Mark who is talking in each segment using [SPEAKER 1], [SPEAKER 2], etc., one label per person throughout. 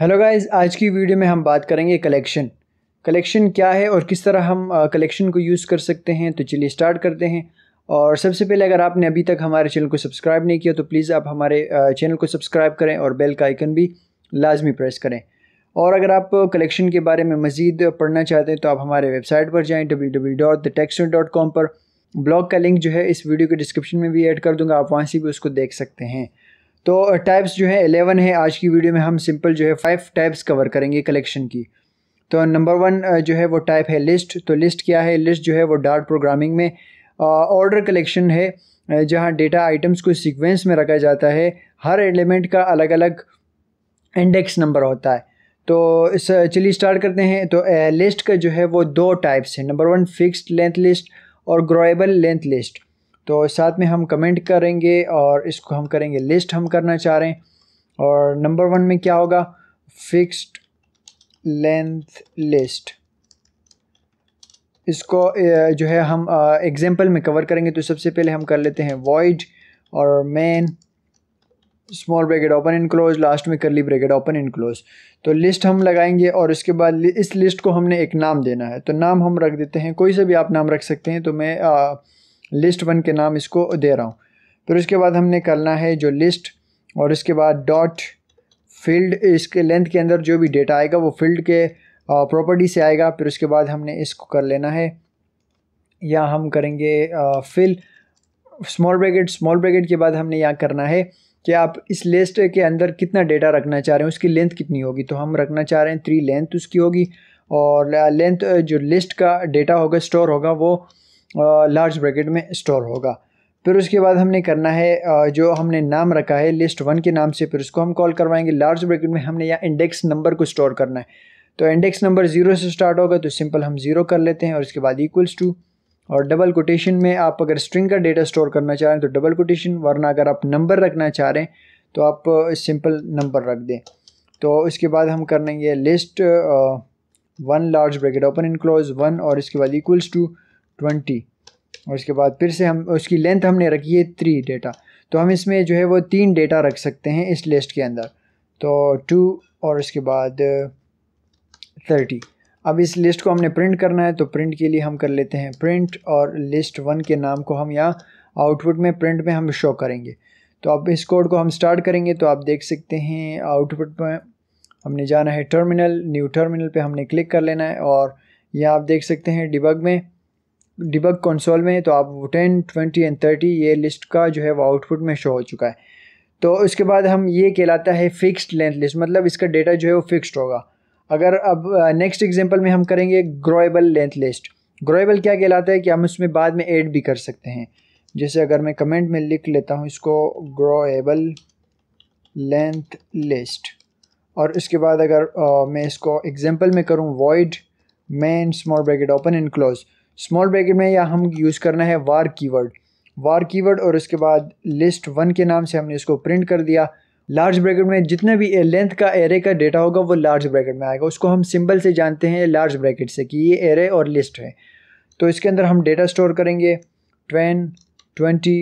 [SPEAKER 1] hello guys आज की video में हम बात करेंगे कलेक्शन कलेक्शन क्या है और किस तरह हम कलेक्शन को यूज़ कर सकते हैं तो चलिए स्टार्ट करते हैं और सबसे पहले अगर आपने अभी तक हमारे चैनल को सब्सक्राइब नहीं किया तो प्लीज़ आप हमारे चैनल को सब्सक्राइब करें और बेल का आइकन भी लाजमी प्रेस करें और अगर आप कलेक्शन के बारे में मज़ीद पढ़ना चाहते हैं तो आप हमारे वेबसाइट पर जाएँ डब्ल्यू पर ब्लॉग का लिंक जो है इस वीडियो के डिस्क्रिप्शन में भी ऐड कर दूँगा आप वहाँ से भी उसको देख सकते हैं तो टाइप्स जो है एलेवन है आज की वीडियो में हम सिंपल जो है फाइव टाइप्स कवर करेंगे कलेक्शन की तो नंबर वन जो है वो टाइप है लिस्ट तो लिस्ट क्या है लिस्ट जो है वो डार्ट प्रोग्रामिंग में ऑर्डर कलेक्शन है जहाँ डेटा आइटम्स को सीक्वेंस में रखा जाता है हर एलिमेंट का अलग अलग इंडेक्स नंबर होता है तो इस चलिए स्टार्ट करते हैं तो लिस्ट का जो है वो दो टाइप्स हैं number one fixed length list और ग्रोएबल लेंथ लिस्ट तो साथ में हम कमेंट करेंगे और इसको हम करेंगे लिस्ट हम करना चाह रहे हैं और नंबर वन में क्या होगा फिक्स्ड लेंथ लिस्ट इसको जो है हम एग्जांपल में कवर करेंगे तो सबसे पहले हम कर लेते हैं वॉइड और main small bracket open and close last में curly bracket open and close तो लिस्ट हम लगाएंगे और इसके बाद इस लिस्ट को हमने एक नाम देना है तो नाम हम रख देते हैं कोई सा भी आप नाम रख सकते हैं तो मैं आ, लिस्ट वन के नाम इसको दे रहा हूँ फिर उसके बाद हमने करना है जो लिस्ट और इसके बाद डॉट फील्ड इसके लेंथ के अंदर जो भी डेटा आएगा वो फील्ड के प्रॉपर्टी से आएगा फिर उसके बाद हमने इसको कर लेना है या हम करेंगे fill small bracket small bracket के बाद हमने यहाँ करना है कि आप इस लिस्ट के अंदर कितना डेटा रखना चाह रहे हैं उसकी लेंथ कितनी होगी तो हम रखना चाह रहे हैं थ्री लेंथ उसकी होगी और लेंथ जो लिस्ट का डेटा होगा स्टोर होगा वो लार्ज ब्रैकेट में स्टोर होगा फिर उसके बाद हमने करना है जो हमने नाम रखा है लिस्ट वन के नाम से फिर उसको हम कॉल करवाएंगे लार्ज ब्रैकेट में हमने यहाँ इंडेक्स नंबर को स्टोर करना है तो इंडेक्स नंबर ज़ीरो से स्टार्ट होगा तो सिंपल हम ज़ीरो कर लेते हैं और उसके बाद इक्वल्स टू और डबल कोटेशन में आप अगर स्ट्रिंग का डेटा स्टोर करना चाह रहे हैं तो डबल कोटेशन वरना अगर आप नंबर रखना चाह रहे हैं तो आप सिंपल नंबर रख दें तो इसके बाद हम कर लेंगे list one large bracket open in close one और इसके बाद इक्वल्स टू ट्वेंटी और इसके बाद फिर से हम उसकी लेंथ हमने रखी है थ्री डेटा तो हम इसमें जो है वो तीन डेटा रख सकते हैं इस लिस्ट के अंदर तो टू और इसके बाद थर्टी uh, अब इस लिस्ट को हमने प्रिंट करना है तो प्रिंट के लिए हम कर लेते हैं प्रिंट और लिस्ट वन के नाम को हम यहाँ आउटपुट में प्रिंट में हम शो करेंगे तो अब इस कोड को हम स्टार्ट करेंगे तो आप देख सकते हैं आउटपुट में हमने जाना है टर्मिनल न्यू टर्मिनल पे हमने क्लिक कर लेना है और यह आप देख सकते हैं डिबग में डिबग कंसोल में तो आप टेन ट्वेंटी एंड थर्टी ये लिस्ट का जो है वो आउटपुट में शो हो चुका है तो उसके बाद हम ये कहलाता है फिक्स्ड लेंथ लिस्ट मतलब इसका डेटा जो है वो फिक्स्ड होगा अगर अब नेक्स्ट एग्जांपल में हम करेंगे ग्रोएबल लेंथ लिस्ट ग्रोएबल क्या कहलाता है कि हम उसमें बाद में एड भी कर सकते हैं जैसे अगर मैं कमेंट में लिख लेता हूँ इसको ग्रोएबल लेंथ लिस्ट और इसके बाद अगर आ, मैं इसको एग्जाम्पल में करूँ void main small bracket open and close small bracket में या हम यूज़ करना है वार कीवर्ड वार कीवर्ड और उसके बाद लिस्ट वन के नाम से हमने इसको प्रिंट कर दिया लार्ज ब्रैकेट में जितने भी लेंथ का एरे का डेटा होगा वो लार्ज ब्रैकेट में आएगा उसको हम सिंबल से जानते हैं लार्ज ब्रैकेट से कि ये एरे और लिस्ट है तो इसके अंदर हम डेटा स्टोर करेंगे ट्वेन ट्वेंटी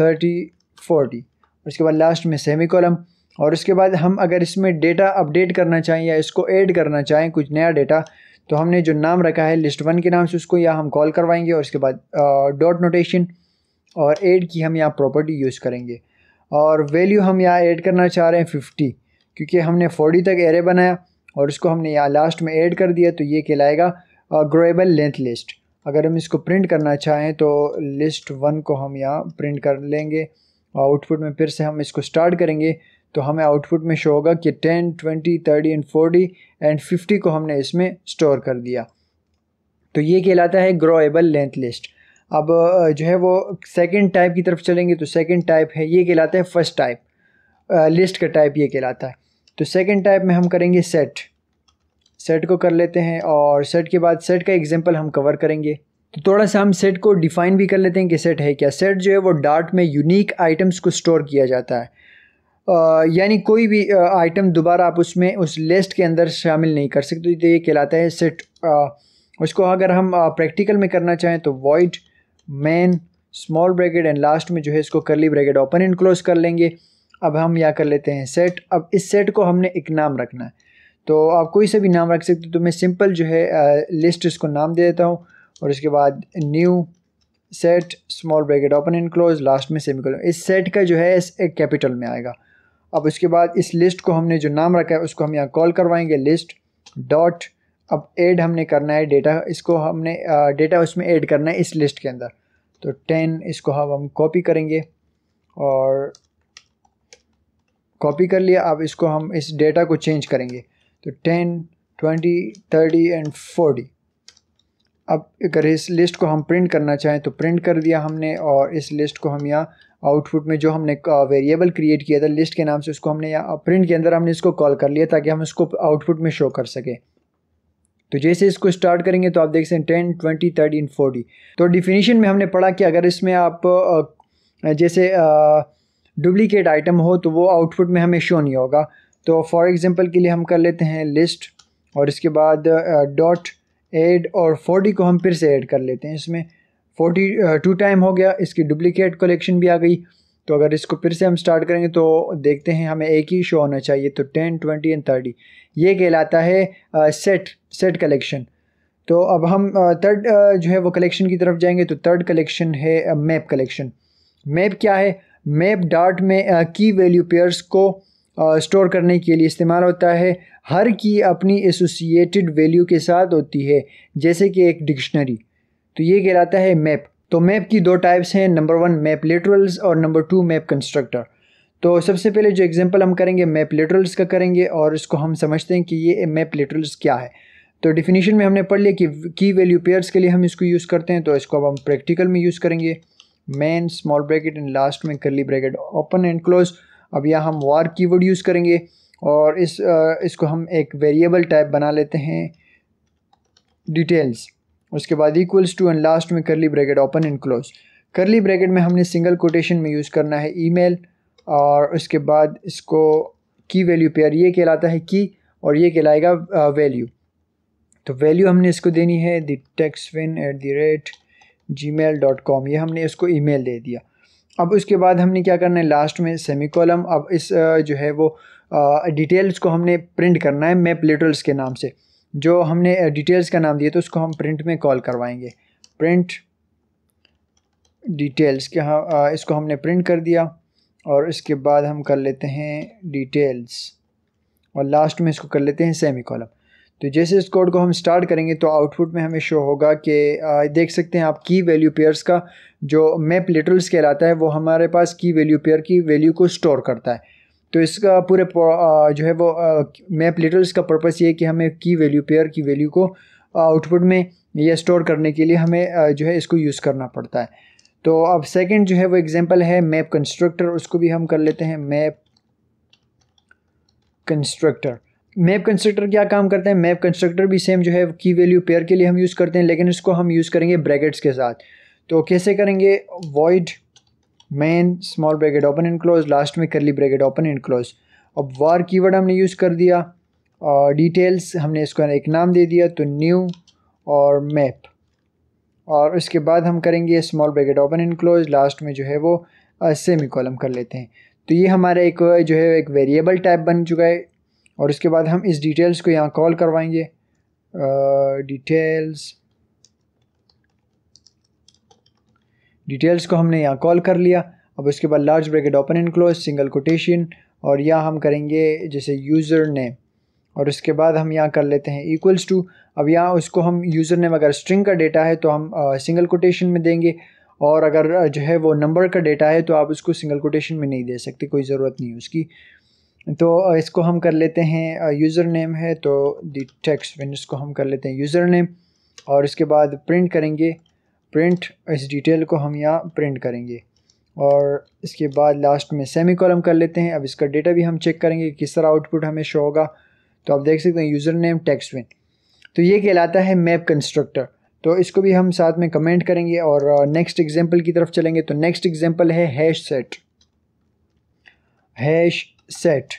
[SPEAKER 1] थर्टी फोर्टी उसके बाद लास्ट में सेमी कॉलम और उसके बाद हम अगर इसमें डेटा अपडेट करना चाहें या इसको ऐड करना चाहें कुछ नया डेटा तो हमने जो नाम रखा है लिस्ट वन के नाम से उसको यहाँ हम कॉल करवाएंगे और उसके बाद डॉट नोटेशन और एड की हम यहाँ प्रॉपर्टी यूज़ करेंगे और वैल्यू हम यहाँ ऐड करना चाह रहे हैं फिफ्टी क्योंकि हमने फोर्टी तक एरे बनाया और उसको हमने यहाँ लास्ट में ऐड कर दिया तो ये कहलाएगा ग्रोएबल लेंथ लिस्ट अगर हम इसको प्रिंट करना चाहें तो लिस्ट वन को हम यहाँ प्रिंट कर लेंगे आउटपुट में फिर से हम इसको स्टार्ट करेंगे तो हमें आउटपुट में शो होगा कि 10, 20, 30 एंड 40 एंड 50 को हमने इसमें स्टोर कर दिया तो ये कहलाता है ग्रोएबल लेंथ लिस्ट अब जो है वो सेकंड टाइप की तरफ चलेंगे तो सेकंड टाइप है ये कहलाता है फर्स्ट टाइप लिस्ट का टाइप ये कहलाता है तो सेकंड टाइप में हम करेंगे सेट सेट को कर लेते हैं और सेट के बाद सेट का एग्जांपल हम कवर करेंगे तो थोड़ा सा हम सेट को डिफ़ाइन भी कर लेते हैं कि सेट है क्या सेट जो है वो डार्ट में यूनिक आइटम्स को स्टोर किया जाता है यानी कोई भी आइटम दोबारा आप उसमें उस लिस्ट के अंदर शामिल नहीं कर सकते तो ये कहलाता है सेट उसको अगर हम प्रैक्टिकल में करना चाहें तो void main small bracket and last में जो है इसको करली ब्रैकेट ओपन एंड क्लोज कर लेंगे अब हम यहाँ कर लेते हैं सेट अब इस सेट को हमने एक नाम रखना है तो आप कोई सा भी नाम रख सकते हो तो मैं सिंपल जो है लिस्ट इसको नाम दे देता हूँ और इसके बाद new set small bracket open and close last में सेमिकोलन इस सेट का जो है इस एक कैपिटल में आएगा अब उसके बाद इस लिस्ट को हमने जो नाम रखा है उसको हम यहाँ कॉल करवाएंगे लिस्ट डॉट अब ऐड हमने करना है डेटा इसको हमने डेटा उसमें ऐड करना है इस लिस्ट के अंदर तो टेन इसको हम हम कॉपी करेंगे और कॉपी कर लिया अब इसको हम इस डेटा को चेंज करेंगे तो ten twenty thirty and forty अब अगर इस लिस्ट को हम प्रिंट करना चाहें तो प्रिंट कर दिया हमने और इस लिस्ट को हम यहाँ आउटपुट में जो हमने वेरिएबल क्रिएट किया था लिस्ट के नाम से उसको हमने यहाँ प्रिंट के अंदर हमने इसको कॉल कर लिया ताकि हम इसको आउटपुट में शो कर सकें तो जैसे इसको स्टार्ट करेंगे तो आप देख सकते हैं टेन ट्वेंटी थर्टी फोर्टी तो डिफिनीशन में हमने पढ़ा कि अगर इसमें आप जैसे डुप्लीकेट आइटम हो तो वो आउटपुट में हमें शो नहीं होगा तो फॉर एग्ज़ाम्पल के लिए हम कर लेते हैं लिस्ट और इसके बाद डॉट एड और फोर्टी को हम फिर से ऐड कर लेते हैं इसमें फोर्टी टू टाइम हो गया इसकी डुप्लिकेट कलेक्शन भी आ गई तो अगर इसको फिर से हम स्टार्ट करेंगे तो देखते हैं हमें एक ही शो होना चाहिए तो टेन ट्वेंटी एंड थर्टी ये कहलाता है सेट सेट कलेक्शन तो अब हम थर्ड जो है वो कलेक्शन की तरफ जाएंगे तो थर्ड कलेक्शन है मैप कलेक्शन मैप क्या है मैप डार्ट में की वैल्यू पेयर्स को स्टोर करने के लिए इस्तेमाल होता है हर की अपनी एसोसिएटेड वैल्यू के साथ होती है जैसे कि एक डिक्शनरी तो ये कहलाता है मैप तो मैप की दो टाइप्स हैं नंबर वन मैप लेटरल्स और नंबर टू मैप कंस्ट्रक्टर तो सबसे पहले जो एग्जांपल हम करेंगे मैप लेटरल्स का करेंगे और इसको हम समझते हैं कि ये मैप लेटरल्स क्या है तो डिफिनीशन में हमने पढ़ लिया कि की वैल्यू पेयर्स के लिए हम इसको यूज़ करते हैं तो इसको अब हम प्रैक्टिकल में यूज़ करेंगे main small bracket and last में curly bracket open and close अब यह हम वार की यूज़ करेंगे और इस इसको हम एक वेरिएबल टाइप बना लेते हैं डिटेल्स उसके बाद इक्वल्स टू एंड लास्ट में curly bracket open and close curly bracket में हमने सिंगल कोटेशन में यूज़ करना है ईमेल और उसके बाद इसको की वैल्यू पेयर ये कहलाता है की और ये कहलाएगा वैल्यू uh, तो वैल्यू हमने इसको देनी है the tex win at the rate Gmail dot com ये हमने इसको ईमेल दे दिया अब उसके बाद हमने क्या करना है लास्ट में सेमी कॉलम अब इस uh, जो है वो डिटेल्स uh, को हमने प्रिंट करना है मैप लिटल्स के नाम से जो हमने डिटेल्स का नाम दिया तो उसको हम प्रिंट में कॉल करवाएंगे प्रिंट डिटेल्स के हाँ इसको हमने प्रिंट कर दिया और इसके बाद हम कर लेते हैं डिटेल्स और लास्ट में इसको कर लेते हैं सेमी कॉलम तो जैसे इस कोड को हम स्टार्ट करेंगे तो आउटपुट में हमें शो होगा कि देख सकते हैं आप की वैल्यू पेयर्स का जो मैप लिटरल्स कहलाता है वो हमारे पास key value pair key value को स्टोर करता है तो इसका पूरे जो है वो मैप लिटल इसका पर्पस ये है कि हमें key value pair key value को आउटपुट में या स्टोर करने के लिए हमें जो है इसको यूज़ करना पड़ता है तो अब सेकंड जो है वो एग्जांपल है मैप कंस्ट्रक्टर उसको भी हम कर लेते हैं मैप कंस्ट्रक्टर मैप कंस्ट्रक्टर क्या काम करते हैं मैप कंस्ट्रक्टर भी सेम जो है की वैल्यू पेयर के लिए हम यूज़ करते हैं लेकिन इसको हम यूज़ करेंगे ब्रैकेट्स के साथ तो कैसे करेंगे void main small bracket open and close last में curly bracket open and close अब वार कीवर्ड हमने यूज़ कर दिया और डिटेल्स हमने इसको एक नाम दे दिया तो न्यू और मैप और उसके बाद हम करेंगे small bracket open and close last में जो है वो सेमी कॉलम कर लेते हैं तो ये हमारा एक जो है एक वेरिएबल टाइप बन चुका है और उसके बाद हम इस डिटेल्स को यहाँ कॉल करवाएंगे डिटेल्स डिटेल्स को हमने यहाँ कॉल कर लिया अब उसके बाद large bracket open and close single quotation और यहाँ हम करेंगे जैसे यूज़र नेम और उसके बाद हम यहाँ कर लेते हैं इक्वल्स टू अब यहाँ उसको हम यूज़र नेम अगर स्ट्रिंग का डेटा है तो हम सिंगल कोटेशन में देंगे और अगर जो है वो नंबर का डेटा है तो आप उसको सिंगल कोटेशन में नहीं दे सकते कोई ज़रूरत नहीं है उसकी तो इसको हम कर लेते हैं यूज़र नेम है तो दी टेक्स्ट इसको हम कर लेते हैं यूज़र नेम और इसके बाद प्रिंट करेंगे प्रिंट इस डिटेल को हम यहाँ प्रिंट करेंगे और इसके बाद लास्ट में सेमी कॉलम कर लेते हैं अब इसका डेटा भी हम चेक करेंगे किस तरह आउटपुट हमें शो होगा तो आप देख सकते हैं यूज़र नेम टेक्स्ट विन तो ये कहलाता है मैप कंस्ट्रक्टर तो इसको भी हम साथ में कमेंट करेंगे और नेक्स्ट uh, एग्जांपल की तरफ चलेंगे तो नेक्स्ट एग्जांपल है हैश सेट हैश सेट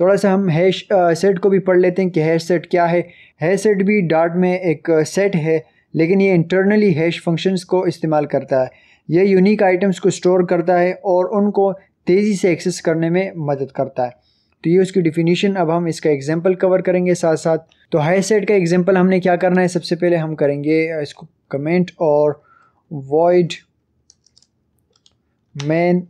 [SPEAKER 1] थोड़ा सा हम हैश सेट uh, को भी पढ़ लेते हैं कि हैश सेट क्या है हैश सेट भी डार्ट में एक सेट uh, है लेकिन ये इंटरनली हैश फंक्शंस को इस्तेमाल करता है ये यूनिक आइटम्स को स्टोर करता है और उनको तेज़ी से एक्सेस करने में मदद करता है तो ये उसकी डिफिनीशन अब हम इसका एग्जाम्पल कवर करेंगे साथ साथ तो हाई सेट का एग्जाम्पल हमने क्या करना है सबसे पहले हम करेंगे इसको कमेंट और void main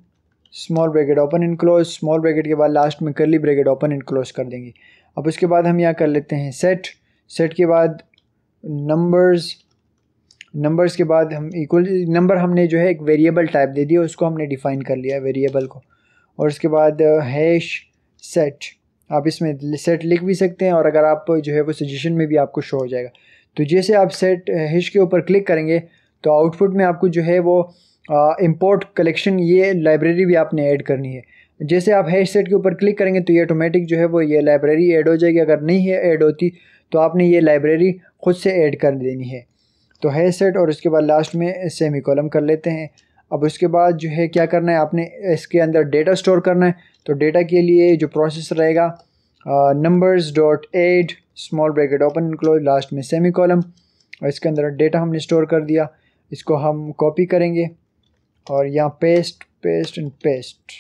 [SPEAKER 1] small bracket open and close small bracket के बाद लास्ट में curly bracket open and close कर देंगे अब उसके बाद हम यहाँ कर लेते हैं सेट सेट के बाद नंबर्स नंबर्स के बाद हम इक्वल नंबर हमने जो है एक वेरिएबल टाइप दे दिया उसको हमने डिफ़ाइन कर लिया वेरिएबल को और उसके बाद हैश uh, सेट आप इसमें सेट लिख भी सकते हैं और अगर आप जो है वो सजेशन में भी आपको शो हो जाएगा तो जैसे आप सेट हैश uh, के ऊपर क्लिक करेंगे तो आउटपुट में आपको जो है वो इम्पोर्ट uh, कलेक्शन ये लाइब्रेरी भी आपने ऐड करनी है जैसे आप हैश सेट के ऊपर क्लिक करेंगे तो ये ऑटोमेटिक जो है वो ये लाइब्रेरी ऐड हो जाएगी अगर नहीं है ऐड होती तो आपने ये लाइब्रेरी खुद से ऐड कर देनी है तो है सेट और उसके बाद लास्ट में सेमी कॉलम कर लेते हैं अब उसके बाद जो है क्या करना है आपने इसके अंदर डेटा स्टोर करना है तो डेटा के लिए जो प्रोसेस रहेगा numbers dot add small bracket open close last में सेमी कॉलम और इसके अंदर डेटा हमने स्टोर कर दिया इसको हम कॉपी करेंगे और यहाँ paste paste and paste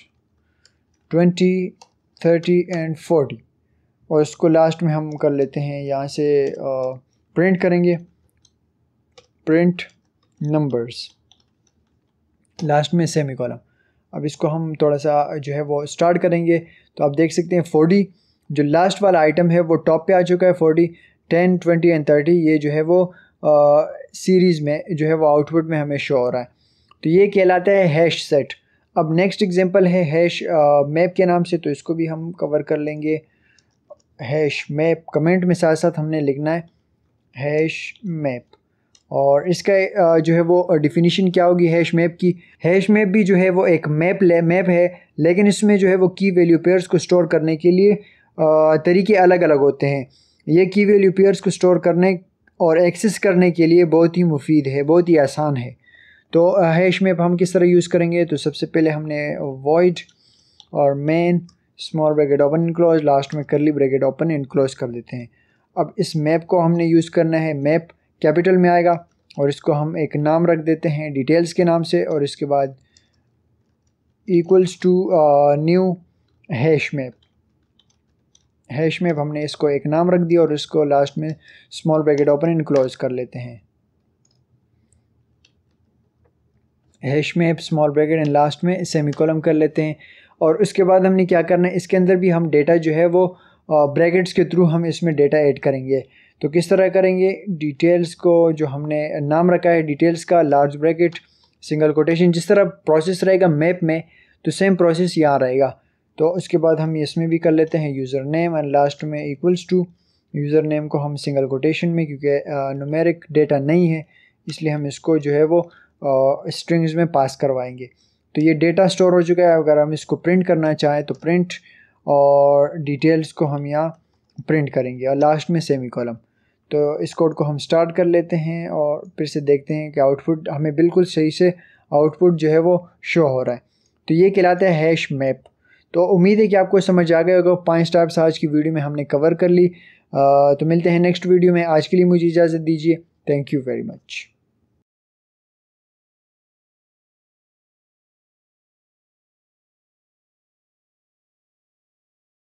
[SPEAKER 1] twenty thirty and forty और इसको लास्ट में हम कर लेते हैं यहाँ से प्रिंट करेंगे प्रिंट नंबर्स लास्ट में सेमी कॉलम अब इसको हम थोड़ा सा जो है वो स्टार्ट करेंगे तो आप देख सकते हैं फोर्टी जो लास्ट वाला आइटम है वो टॉप पे आ चुका है forty ten twenty and thirty ये जो है वो सीरीज़ में जो है वो आउटपुट में हमें शो हो रहा है तो ये कहलाता है हैश सेट अब नेक्स्ट एग्जांपल है हैश मैप के नाम से तो इसको भी हम कवर कर लेंगे हैश मैप कमेंट में साथ साथ हमने लिखना है हैश मैप और इसका जो है वो डिफिनीशन क्या होगी हैश मैप की हैश मैप भी जो है वो एक मैप ले, मैप है लेकिन इसमें जो है वो की वैल्यू पेयर्स को स्टोर करने के लिए तरीके अलग अलग होते हैं ये की वैल्यू पेयर्स को स्टोर करने और एक्सेस करने के लिए बहुत ही मुफीद है बहुत ही आसान है तो हैश मैप हम किस तरह यूज़ करेंगे तो सबसे पहले हमने वॉइड और main small bracket open and close last में curly bracket open and close कर देते हैं अब इस मैप को हमने यूज़ करना है मैप कैपिटल में आएगा और इसको हम एक नाम रख देते हैं डिटेल्स के नाम से और इसके बाद equals to new hash map hash map हमने इसको एक नाम रख दिया और इसको लास्ट में small bracket open and close कर लेते हैं hash map small bracket and last में सेमी कॉलम कर लेते हैं और उसके बाद हमने क्या करना है इसके अंदर भी हम डेटा जो है वो ब्रैकेट्स uh, के थ्रू हम इसमें डेटा ऐड करेंगे तो किस तरह करेंगे डिटेल्स को जो हमने नाम रखा है डिटेल्स का लार्ज ब्रैकेट सिंगल कोटेशन जिस तरह प्रोसेस रहेगा मैप में तो सेम प्रोसेस यहाँ रहेगा तो उसके बाद हम इसमें भी कर लेते हैं यूज़र नेम एंड लास्ट में इक्वल्स टू यूज़र नेम को हम सिंगल कोटेशन में क्योंकि नुमेरिक डेटा नहीं है इसलिए हम इसको जो है वो स्ट्रिंग्स में पास करवाएंगे तो ये डेटा स्टोर हो चुका है अगर हम इसको प्रिंट करना चाहें तो प्रिंट और डिटेल्स को हम यहाँ प्रिंट करेंगे और लास्ट में सेमी कॉलम तो इस कोड को हम स्टार्ट कर लेते हैं और फिर से देखते हैं कि आउटपुट हमें बिल्कुल सही से आउटपुट जो है वो शो हो रहा है तो ये कहलाता है हैश मैप तो उम्मीद है कि आपको समझ आ गया होगा पाँच स्टार्स आज की वीडियो में हमने कवर कर ली तो मिलते हैं नेक्स्ट वीडियो में आज के लिए मुझे इजाज़त दीजिए थैंक यू वेरी मच